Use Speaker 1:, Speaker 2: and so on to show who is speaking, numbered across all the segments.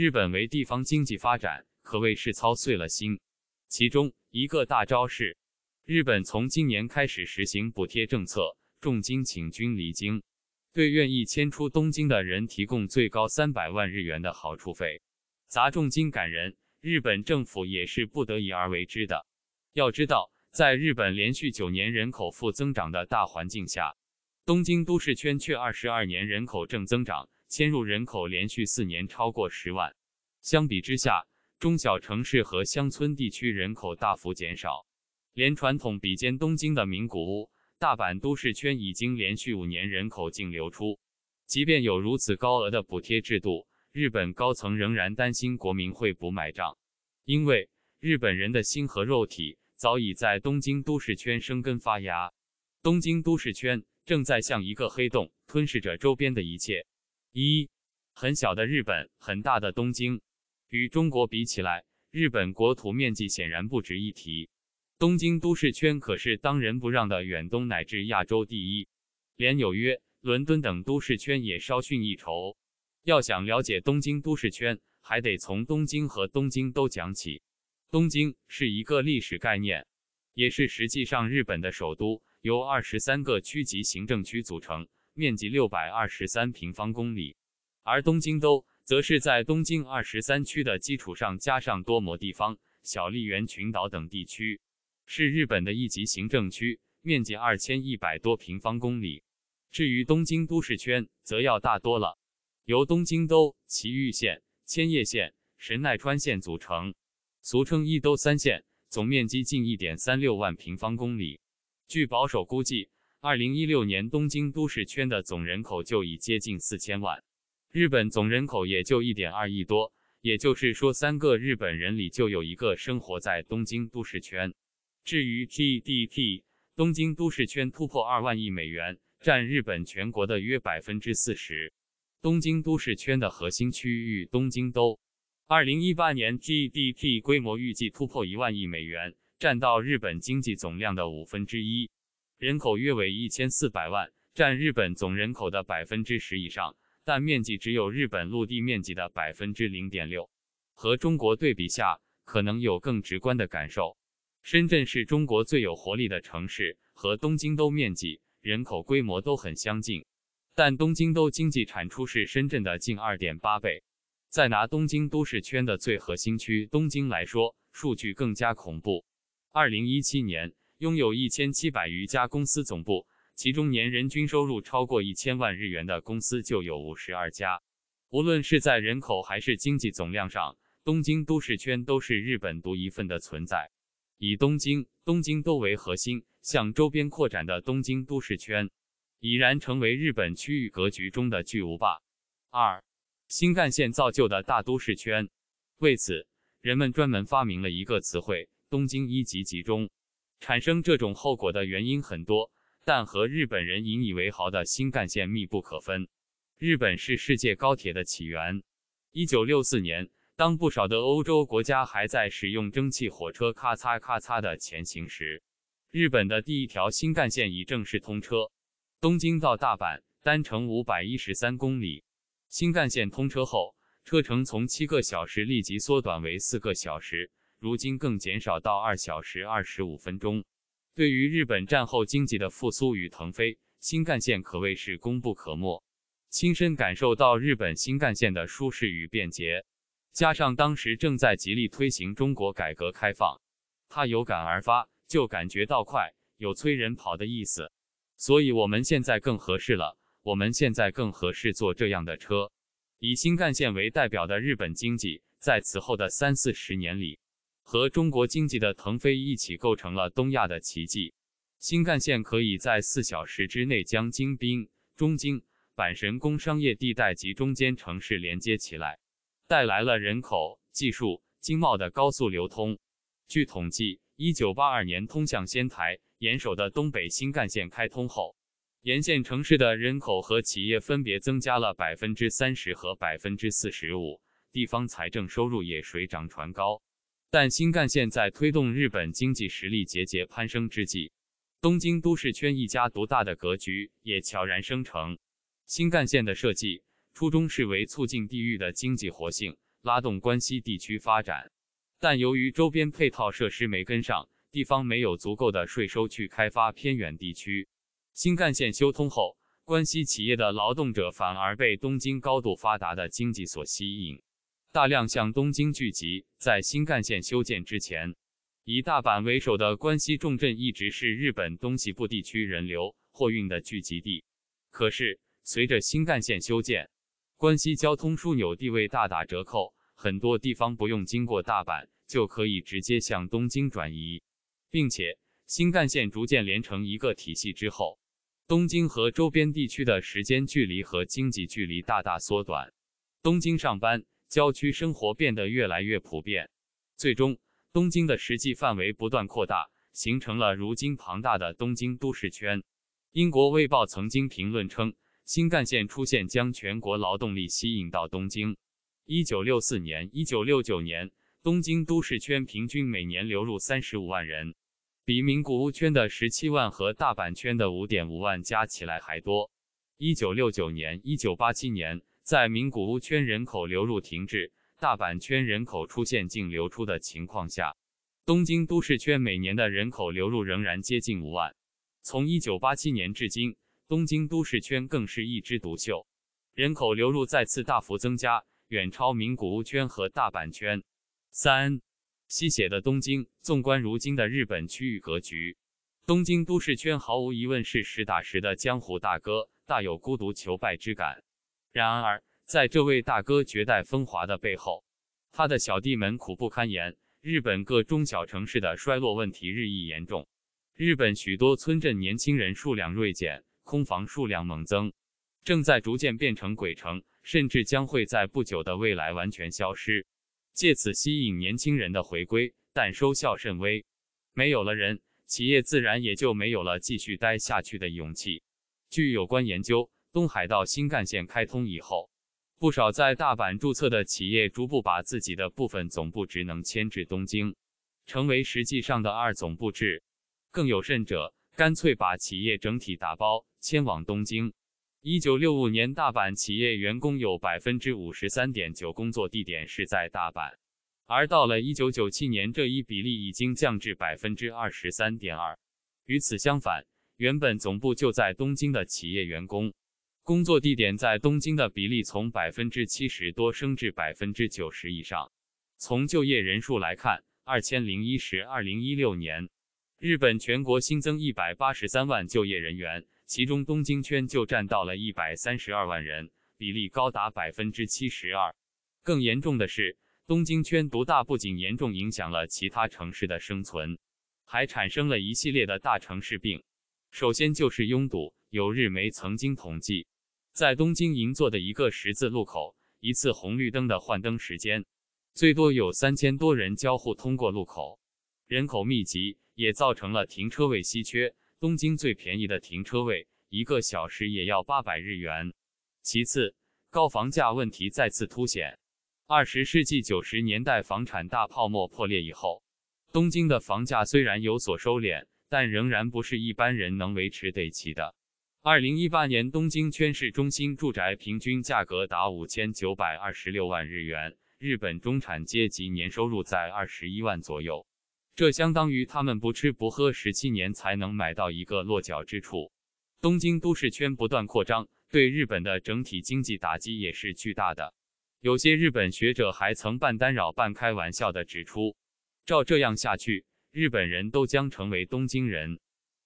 Speaker 1: 日本为地方经济发展可谓是操碎了心，其中一个大招是，日本从今年开始实行补贴政策，重金请军离京，对愿意迁出东京的人提供最高三百万日元的好处费，砸重金赶人。日本政府也是不得已而为之的。要知道，在日本连续九年人口负增长的大环境下，东京都市圈却二十二年人口正增长。迁入人口连续四年超过十万，相比之下，中小城市和乡村地区人口大幅减少。连传统比肩东京的名古屋、大阪都市圈已经连续五年人口净流出。即便有如此高额的补贴制度，日本高层仍然担心国民会不买账，因为日本人的心和肉体早已在东京都市圈生根发芽。东京都市圈正在像一个黑洞，吞噬着周边的一切。一很小的日本，很大的东京，与中国比起来，日本国土面积显然不值一提。东京都市圈可是当仁不让的远东乃至亚洲第一，连纽约、伦敦等都市圈也稍逊一筹。要想了解东京都市圈，还得从东京和东京都讲起。东京是一个历史概念，也是实际上日本的首都，由二十三个区级行政区组成。面积六百二十三平方公里，而东京都则是在东京二十三区的基础上加上多摩地方、小笠原群岛等地区，是日本的一级行政区，面积二千一百多平方公里。至于东京都市圈，则要大多了，由东京都、埼玉县、千叶县、神奈川县组成，俗称一都三县，总面积近一点三六万平方公里。据保守估计。二零一六年，东京都市圈的总人口就已接近四千万，日本总人口也就一点二亿多，也就是说，三个日本人里就有一个生活在东京都市圈。至于 GDP，东京都市圈突破二万亿美元，占日本全国的约百分之四十。东京都市圈的核心区域东京都，二零一八年 GDP 规模预计突破一万亿美元，占到日本经济总量的五分之一。人口约为一千四百万，占日本总人口的百分之十以上，但面积只有日本陆地面积的百分之零点六。和中国对比下，可能有更直观的感受。深圳是中国最有活力的城市，和东京都面积、人口规模都很相近，但东京都经济产出是深圳的近二点八倍。再拿东京都市圈的最核心区东京来说，数据更加恐怖。二零一七年。拥有一千七百余家公司总部，其中年人均收入超过一千万日元的公司就有五十二家。无论是在人口还是经济总量上，东京都市圈都是日本独一份的存在。以东京、东京都为核心，向周边扩展的东京都市圈，已然成为日本区域格局中的巨无霸。二，新干线造就的大都市圈。为此，人们专门发明了一个词汇：东京一级集中。产生这种后果的原因很多，但和日本人引以为豪的新干线密不可分。日本是世界高铁的起源。1964年，当不少的欧洲国家还在使用蒸汽火车咔嚓咔嚓地前行时，日本的第一条新干线已正式通车，东京到大阪单程513公里。新干线通车后，车程从七个小时立即缩短为四个小时。如今更减少到二小时二十五分钟。对于日本战后经济的复苏与腾飞，新干线可谓是功不可没。亲身感受到日本新干线的舒适与便捷，加上当时正在极力推行中国改革开放，他有感而发，就感觉到快有催人跑的意思。所以我们现在更合适了，我们现在更合适坐这样的车。以新干线为代表的日本经济，在此后的三四十年里。和中国经济的腾飞一起，构成了东亚的奇迹。新干线可以在四小时之内将京滨、中京、阪神工商业地带及中间城市连接起来，带来了人口、技术、经贸的高速流通。据统计，一九八二年通向仙台、岩手的东北新干线开通后，沿线城市的人口和企业分别增加了百分之三十和百分之四十五，地方财政收入也水涨船高。但新干线在推动日本经济实力节节攀升之际，东京都市圈一家独大的格局也悄然生成。新干线的设计初衷是为促进地域的经济活性，拉动关西地区发展，但由于周边配套设施没跟上，地方没有足够的税收去开发偏远地区，新干线修通后，关西企业的劳动者反而被东京高度发达的经济所吸引。大量向东京聚集。在新干线修建之前，以大阪为首的关西重镇一直是日本东西部地区人流、货运的聚集地。可是，随着新干线修建，关西交通枢纽地位大打折扣。很多地方不用经过大阪，就可以直接向东京转移。并且，新干线逐渐连成一个体系之后，东京和周边地区的时间距离和经济距离大大缩短。东京上班。郊区生活变得越来越普遍，最终东京的实际范围不断扩大，形成了如今庞大的东京都市圈。英国《卫报》曾经评论称，新干线出现将全国劳动力吸引到东京。一九六四年、一九六九年，东京都市圈平均每年流入三十五万人，比名古屋圈的十七万和大阪圈的五点五万加起来还多。一九六九年、一九八七年。在名古屋圈人口流入停滞、大阪圈人口出现净流出的情况下，东京都市圈每年的人口流入仍然接近五万。从一九八七年至今，东京都市圈更是一枝独秀，人口流入再次大幅增加，远超名古屋圈和大阪圈。三吸血的东京，纵观如今的日本区域格局，东京都市圈毫无疑问是实打实的江湖大哥，大有孤独求败之感。然而，在这位大哥绝代风华的背后，他的小弟们苦不堪言。日本各中小城市的衰落问题日益严重，日本许多村镇年轻人数量锐减，空房数量猛增，正在逐渐变成鬼城，甚至将会在不久的未来完全消失。借此吸引年轻人的回归，但收效甚微。没有了人，企业自然也就没有了继续待下去的勇气。据有关研究。东海道新干线开通以后，不少在大阪注册的企业逐步把自己的部分总部职能迁至东京，成为实际上的二总部制。更有甚者，干脆把企业整体打包迁往东京。一九六五年，大阪企业员工有百分之五十三点九工作地点是在大阪，而到了一九九七年，这一比例已经降至百分之二十三点二。与此相反，原本总部就在东京的企业员工。工作地点在东京的比例从百分之七十多升至百分之九十以上。从就业人数来看，二千零一十二零一六年，日本全国新增一百八十三万就业人员，其中东京圈就占到了一百三十二万人，比例高达百分之七十二。更严重的是，东京圈独大不仅严重影响了其他城市的生存，还产生了一系列的大城市病。首先就是拥堵，有日媒曾经统计。在东京银座的一个十字路口，一次红绿灯的换灯时间，最多有三千多人交互通过路口。人口密集也造成了停车位稀缺。东京最便宜的停车位，一个小时也要八百日元。其次，高房价问题再次凸显。二十世纪九十年代房产大泡沫破裂以后，东京的房价虽然有所收敛，但仍然不是一般人能维持得起的。二零一八年，东京圈市中心住宅平均价格达五千九百二十六万日元，日本中产阶级年收入在二十一万左右，这相当于他们不吃不喝十七年才能买到一个落脚之处。东京都市圈不断扩张，对日本的整体经济打击也是巨大的。有些日本学者还曾半干扰、半开玩笑地指出，照这样下去，日本人都将成为东京人。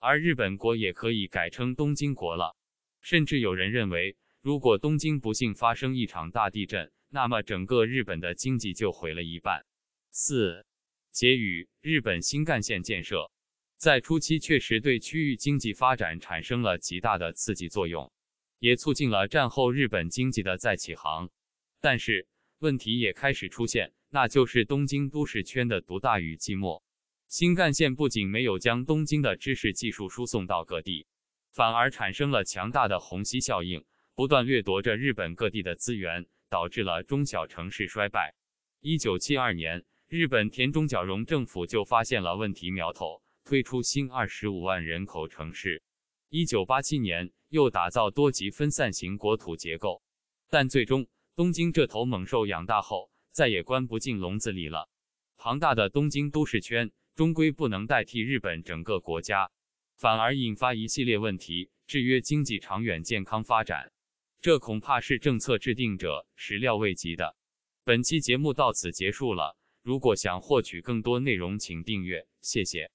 Speaker 1: 而日本国也可以改称东京国了，甚至有人认为，如果东京不幸发生一场大地震，那么整个日本的经济就毁了一半。四、结语：日本新干线建设在初期确实对区域经济发展产生了极大的刺激作用，也促进了战后日本经济的再起航。但是问题也开始出现，那就是东京都市圈的独大与寂寞。新干线不仅没有将东京的知识技术输送到各地，反而产生了强大的虹吸效应，不断掠夺着日本各地的资源，导致了中小城市衰败。一九七二年，日本田中角荣政府就发现了问题苗头，推出新二十五万人口城市；一九八七年又打造多级分散型国土结构，但最终东京这头猛兽养大后，再也关不进笼子里了。庞大的东京都市圈。终归不能代替日本整个国家，反而引发一系列问题，制约经济长远健康发展。这恐怕是政策制定者始料未及的。本期节目到此结束了。如果想获取更多内容，请订阅。谢谢。